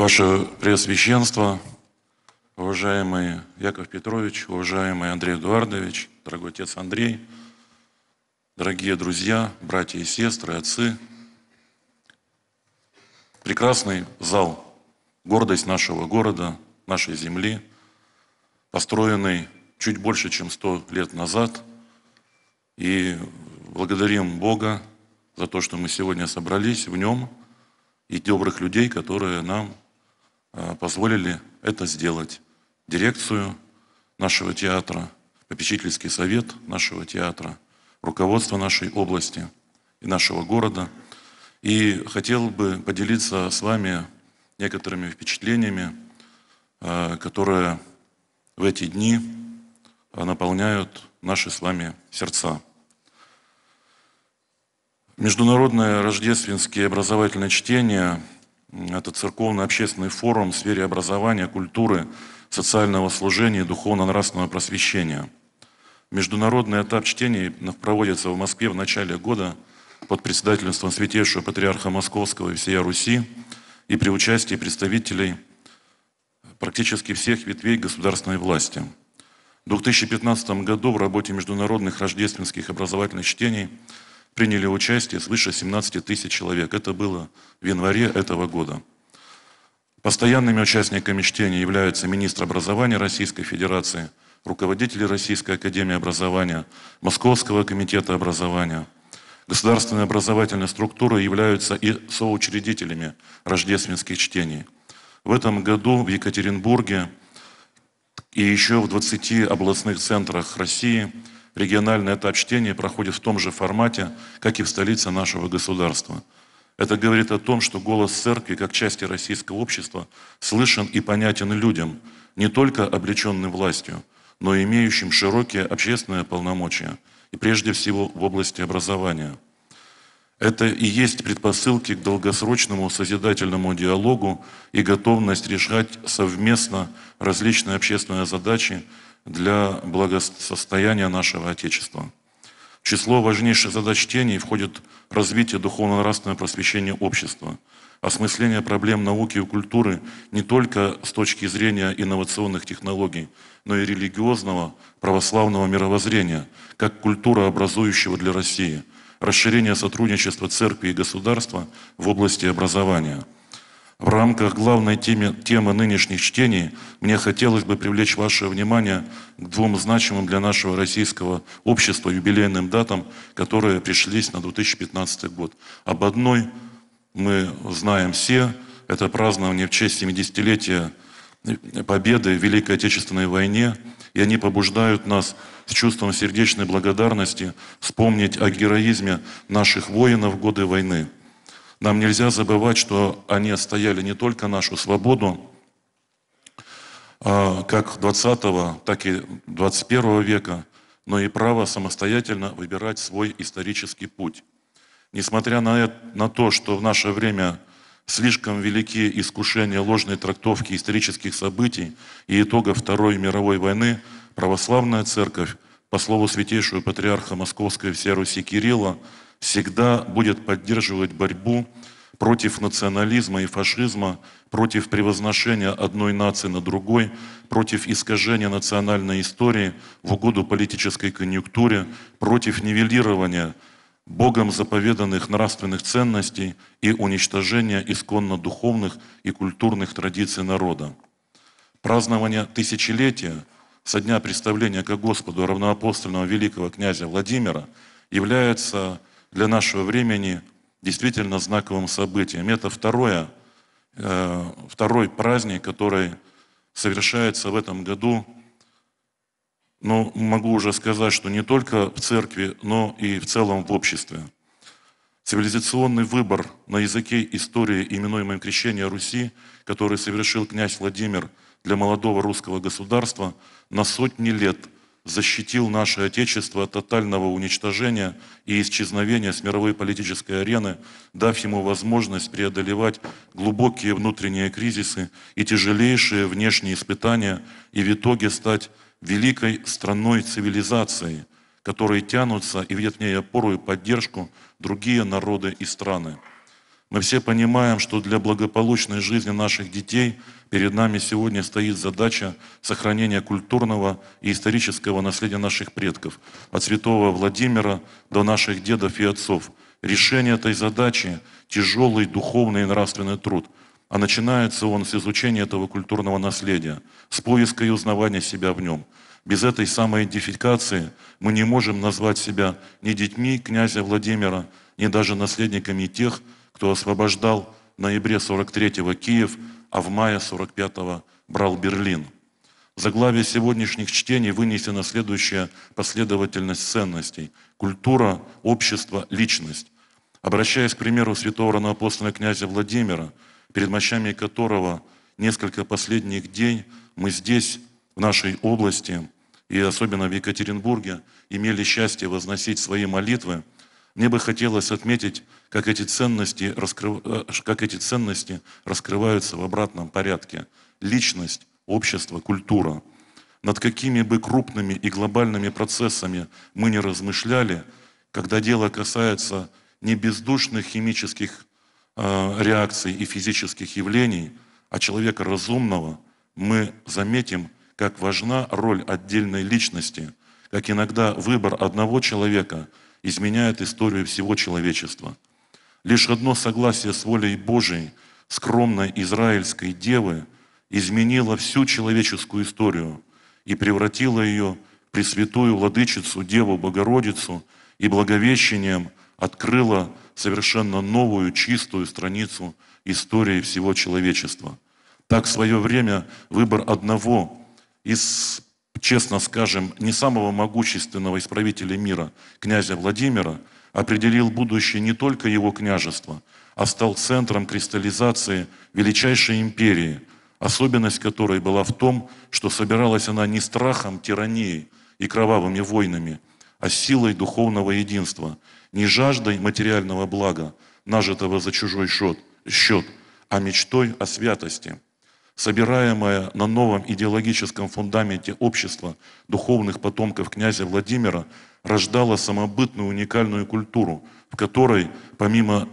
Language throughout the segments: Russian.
Ваше Преосвященство, уважаемый Яков Петрович, уважаемый Андрей Эдуардович, дорогой отец Андрей, дорогие друзья, братья и сестры, отцы, прекрасный зал, гордость нашего города, нашей земли, построенный чуть больше, чем сто лет назад. И благодарим Бога за то, что мы сегодня собрались в нем и добрых людей, которые нам Э, позволили это сделать. Дирекцию нашего театра, попечительский совет нашего театра, руководство нашей области и нашего города. И хотел бы поделиться с вами некоторыми впечатлениями, э, которые в эти дни э, наполняют наши с вами сердца. Международное рождественские образовательные чтения это церковно-общественный форум в сфере образования, культуры, социального служения и духовно-нравственного просвещения. Международный этап чтений проводится в Москве в начале года под председательством Святейшего Патриарха Московского и всея Руси и при участии представителей практически всех ветвей государственной власти. В 2015 году в работе международных рождественских образовательных чтений – приняли участие свыше 17 тысяч человек. Это было в январе этого года. Постоянными участниками чтения являются министр образования Российской Федерации, руководители Российской Академии Образования, Московского комитета образования. Государственные образовательные структуры являются и соучредителями рождественских чтений. В этом году в Екатеринбурге и еще в 20 областных центрах России – региональное этап-чтение проходит в том же формате, как и в столице нашего государства. Это говорит о том, что голос церкви, как части российского общества, слышен и понятен людям, не только облеченным властью, но и имеющим широкие общественные полномочия, и прежде всего в области образования. Это и есть предпосылки к долгосрочному созидательному диалогу и готовность решать совместно различные общественные задачи для благосостояния нашего Отечества. В число важнейших задач тени входит развитие духовно-нравственного просвещения общества, осмысление проблем науки и культуры не только с точки зрения инновационных технологий, но и религиозного православного мировоззрения, как культура образующего для России, расширение сотрудничества церкви и государства в области образования – в рамках главной темы, темы нынешних чтений мне хотелось бы привлечь ваше внимание к двум значимым для нашего российского общества юбилейным датам, которые пришлись на 2015 год. Об одной мы знаем все, это празднование в честь 70-летия победы в Великой Отечественной войне, и они побуждают нас с чувством сердечной благодарности вспомнить о героизме наших воинов в годы войны – нам нельзя забывать, что они отстояли не только нашу свободу, а, как 20 так и 21 века, но и право самостоятельно выбирать свой исторический путь. Несмотря на, это, на то, что в наше время слишком велики искушения ложной трактовки исторических событий и итогов Второй мировой войны, православная церковь, по слову святейшего патриарха Московской всей Руси Кирилла, всегда будет поддерживать борьбу против национализма и фашизма, против превозношения одной нации на другой, против искажения национальной истории в угоду политической конъюнктуре, против нивелирования Богом заповеданных нравственных ценностей и уничтожения исконно духовных и культурных традиций народа. Празднование тысячелетия со дня представления к Господу равноапостольного великого князя Владимира является для нашего времени действительно знаковым событием. Это второе, э, второй праздник, который совершается в этом году. Но могу уже сказать, что не только в церкви, но и в целом в обществе. Цивилизационный выбор на языке истории, именуемой крещение Руси, который совершил князь Владимир для молодого русского государства на сотни лет – защитил наше Отечество от тотального уничтожения и исчезновения с мировой политической арены, дав ему возможность преодолевать глубокие внутренние кризисы и тяжелейшие внешние испытания и в итоге стать великой страной цивилизации, которой тянутся и видят в ней опору и поддержку другие народы и страны. Мы все понимаем, что для благополучной жизни наших детей перед нами сегодня стоит задача сохранения культурного и исторического наследия наших предков, от святого Владимира до наших дедов и отцов. Решение этой задачи – тяжелый духовный и нравственный труд – а начинается он с изучения этого культурного наследия, с поиска и узнавания себя в нем. Без этой самоидентификации мы не можем назвать себя ни детьми князя Владимира, ни даже наследниками тех, кто освобождал в ноябре 43-го Киев, а в мае 45-го брал Берлин. В заглавии сегодняшних чтений вынесена следующая последовательность ценностей – культура, общество, личность. Обращаясь к примеру святого равноапостола князя Владимира, перед мощами которого несколько последних дней мы здесь, в нашей области, и особенно в Екатеринбурге, имели счастье возносить свои молитвы – мне бы хотелось отметить, как эти ценности, раскрыв... Э, как эти ценности раскрываются в обратном порядке. Личность, общество, культура. Над какими бы крупными и глобальными процессами мы не размышляли, когда дело касается не бездушных химических э, реакций и физических явлений, а человека разумного, мы заметим, как важна роль отдельной личности, как иногда выбор одного человека – изменяет историю всего человечества. Лишь одно согласие с волей Божией, скромной израильской девы, изменило всю человеческую историю и превратило ее в Пресвятую Владычицу, Деву Богородицу и Благовещением открыло совершенно новую, чистую страницу истории всего человечества. Так в свое время выбор одного из честно скажем, не самого могущественного исправителя мира, князя Владимира, определил будущее не только его княжества, а стал центром кристаллизации величайшей империи, особенность которой была в том, что собиралась она не страхом тиранией и кровавыми войнами, а силой духовного единства, не жаждой материального блага, нажитого за чужой счет, счет а мечтой о святости – собираемое на новом идеологическом фундаменте общества духовных потомков князя Владимира, рождало самобытную уникальную культуру, в которой, помимо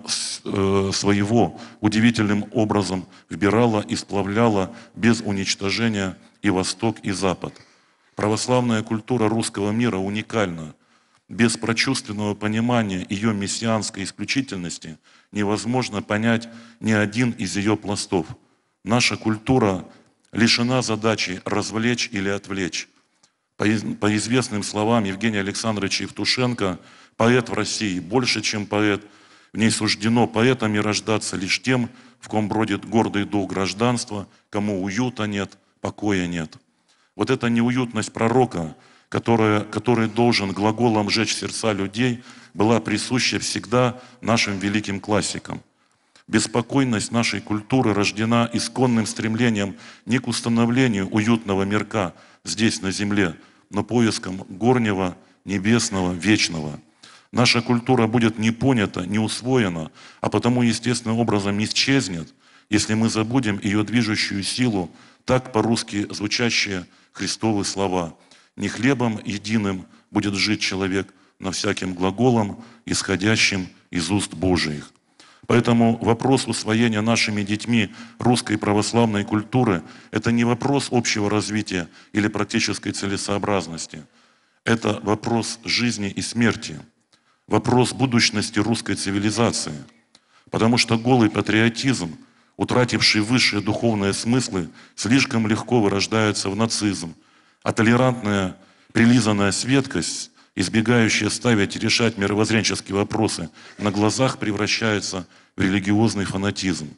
э, своего, удивительным образом вбирала и сплавляла без уничтожения и Восток, и Запад. Православная культура русского мира уникальна. Без прочувственного понимания ее мессианской исключительности невозможно понять ни один из ее пластов – Наша культура лишена задачи развлечь или отвлечь. По, по известным словам Евгения Александровича Евтушенко, поэт в России больше, чем поэт. В ней суждено поэтами рождаться лишь тем, в ком бродит гордый дух гражданства, кому уюта нет, покоя нет. Вот эта неуютность пророка, которая, который должен глаголом жечь сердца людей, была присуща всегда нашим великим классикам. Беспокойность нашей культуры рождена исконным стремлением не к установлению уютного мирка здесь, на земле, но поиском горнего, небесного, вечного. Наша культура будет не понята, не усвоена, а потому естественным образом исчезнет, если мы забудем ее движущую силу, так по-русски звучащие христовые слова. «Не хлебом единым будет жить человек, но всяким глаголом, исходящим из уст Божиих». Поэтому вопрос усвоения нашими детьми русской православной культуры – это не вопрос общего развития или практической целесообразности. Это вопрос жизни и смерти, вопрос будущности русской цивилизации. Потому что голый патриотизм, утративший высшие духовные смыслы, слишком легко вырождается в нацизм, а толерантная прилизанная светкость избегающие ставить и решать мировоззренческие вопросы, на глазах превращаются в религиозный фанатизм.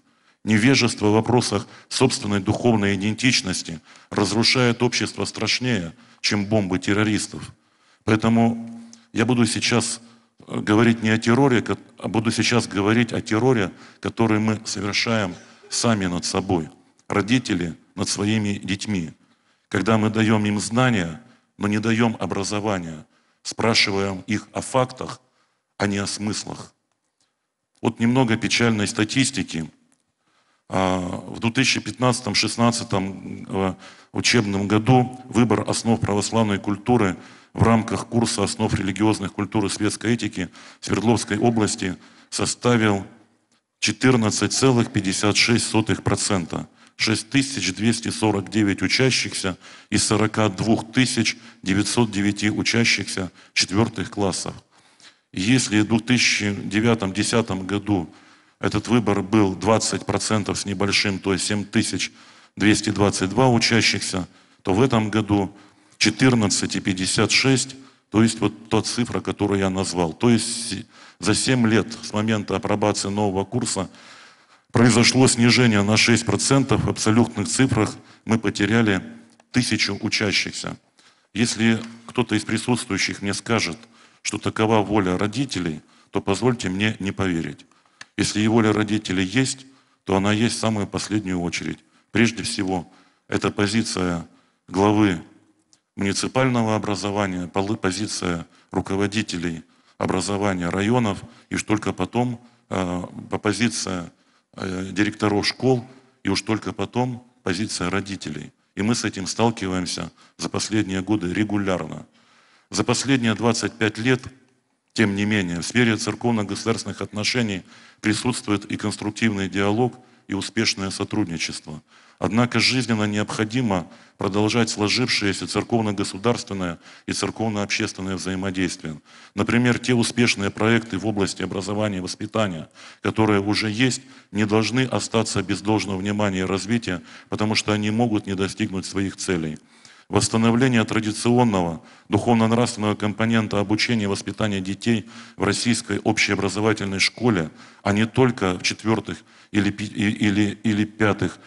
Невежество в вопросах собственной духовной идентичности разрушает общество страшнее, чем бомбы террористов. Поэтому я буду сейчас э, говорить не о терроре, а буду сейчас говорить о терроре, который мы совершаем сами над собой, родители над своими детьми, когда мы даем им знания, но не даем образования – спрашиваем их о фактах, а не о смыслах. Вот немного печальной статистики. А, в 2015 2016 э, учебном году выбор основ православной культуры в рамках курса основ религиозных культур и светской этики Свердловской области составил 14,56%. 6249 учащихся из 42 909 учащихся четвертых классов. Если в 2009-2010 году этот выбор был 20% с небольшим, то есть 7222 учащихся, то в этом году 14,56, то есть вот та цифра, которую я назвал. То есть за 7 лет с момента апробации нового курса произошло снижение на 6% в абсолютных цифрах. Мы потеряли тысячу учащихся. Если кто-то из присутствующих мне скажет, что такова воля родителей, то позвольте мне не поверить. Если и воля родителей есть, то она есть в самую последнюю очередь. Прежде всего, это позиция главы муниципального образования, позиция руководителей образования районов, и только потом э, позиция Э, директоров школ, и уж только потом позиция родителей. И мы с этим сталкиваемся за последние годы регулярно. За последние 25 лет, тем не менее, в сфере церковно-государственных отношений присутствует и конструктивный диалог, и успешное сотрудничество – Однако жизненно необходимо продолжать сложившееся церковно-государственное и церковно-общественное взаимодействие. Например, те успешные проекты в области образования и воспитания, которые уже есть, не должны остаться без должного внимания и развития, потому что они могут не достигнуть своих целей. Восстановление традиционного духовно-нравственного компонента обучения и воспитания детей в российской общеобразовательной школе, а не только в четвертых или, или, или пятых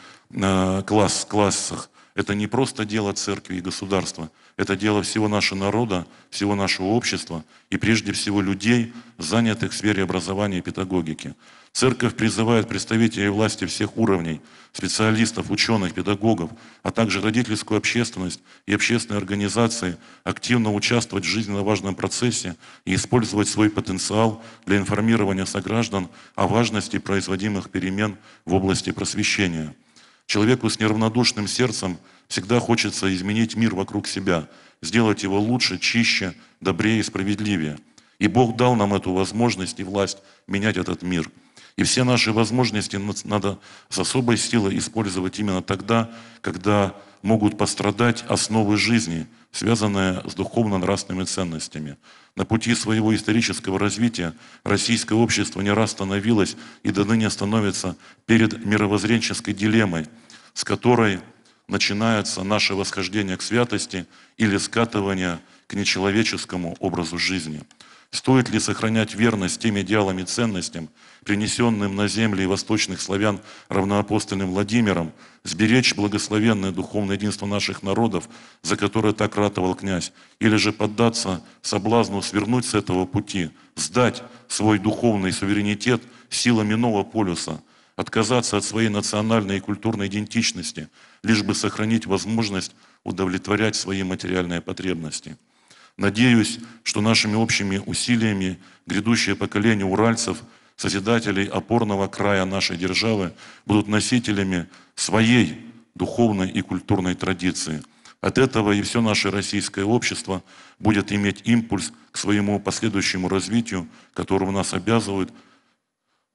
класс, классах. Это не просто дело церкви и государства, это дело всего нашего народа, всего нашего общества и прежде всего людей, занятых в сфере образования и педагогики. Церковь призывает представителей власти всех уровней, специалистов, ученых, педагогов, а также родительскую общественность и общественные организации активно участвовать в жизненно важном процессе и использовать свой потенциал для информирования сограждан о важности производимых перемен в области просвещения – Человеку с неравнодушным сердцем всегда хочется изменить мир вокруг себя, сделать его лучше, чище, добрее и справедливее. И Бог дал нам эту возможность и власть менять этот мир – и все наши возможности надо с особой силой использовать именно тогда, когда могут пострадать основы жизни, связанные с духовно-нравственными ценностями. На пути своего исторического развития российское общество не раз становилось и до ныне становится перед мировоззренческой дилеммой, с которой начинается наше восхождение к святости или скатывание к нечеловеческому образу жизни – Стоит ли сохранять верность тем идеалам и ценностям, принесенным на земли восточных славян равноапостольным Владимиром, сберечь благословенное духовное единство наших народов, за которое так ратовал князь, или же поддаться соблазну свернуть с этого пути, сдать свой духовный суверенитет силами нового полюса, отказаться от своей национальной и культурной идентичности, лишь бы сохранить возможность удовлетворять свои материальные потребности – Надеюсь, что нашими общими усилиями грядущее поколение уральцев, созидателей опорного края нашей державы, будут носителями своей духовной и культурной традиции. От этого и все наше российское общество будет иметь импульс к своему последующему развитию, которому нас обязывают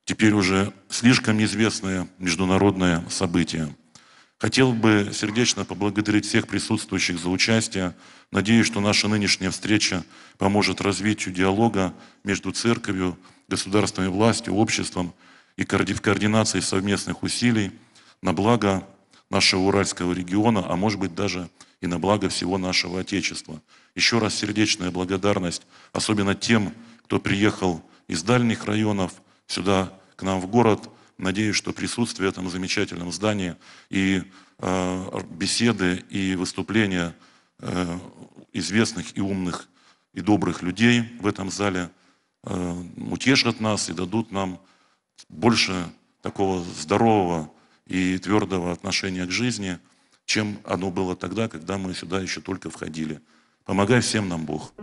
теперь уже слишком известное международное событие. Хотел бы сердечно поблагодарить всех присутствующих за участие. Надеюсь, что наша нынешняя встреча поможет развитию диалога между церковью, государственной властью, обществом и в координации совместных усилий на благо нашего Уральского региона, а может быть даже и на благо всего нашего Отечества. Еще раз сердечная благодарность, особенно тем, кто приехал из дальних районов сюда, к нам в город – Надеюсь, что присутствие в этом замечательном здании и э, беседы, и выступления э, известных и умных и добрых людей в этом зале э, утешат нас и дадут нам больше такого здорового и твердого отношения к жизни, чем оно было тогда, когда мы сюда еще только входили. Помогай всем нам, Бог.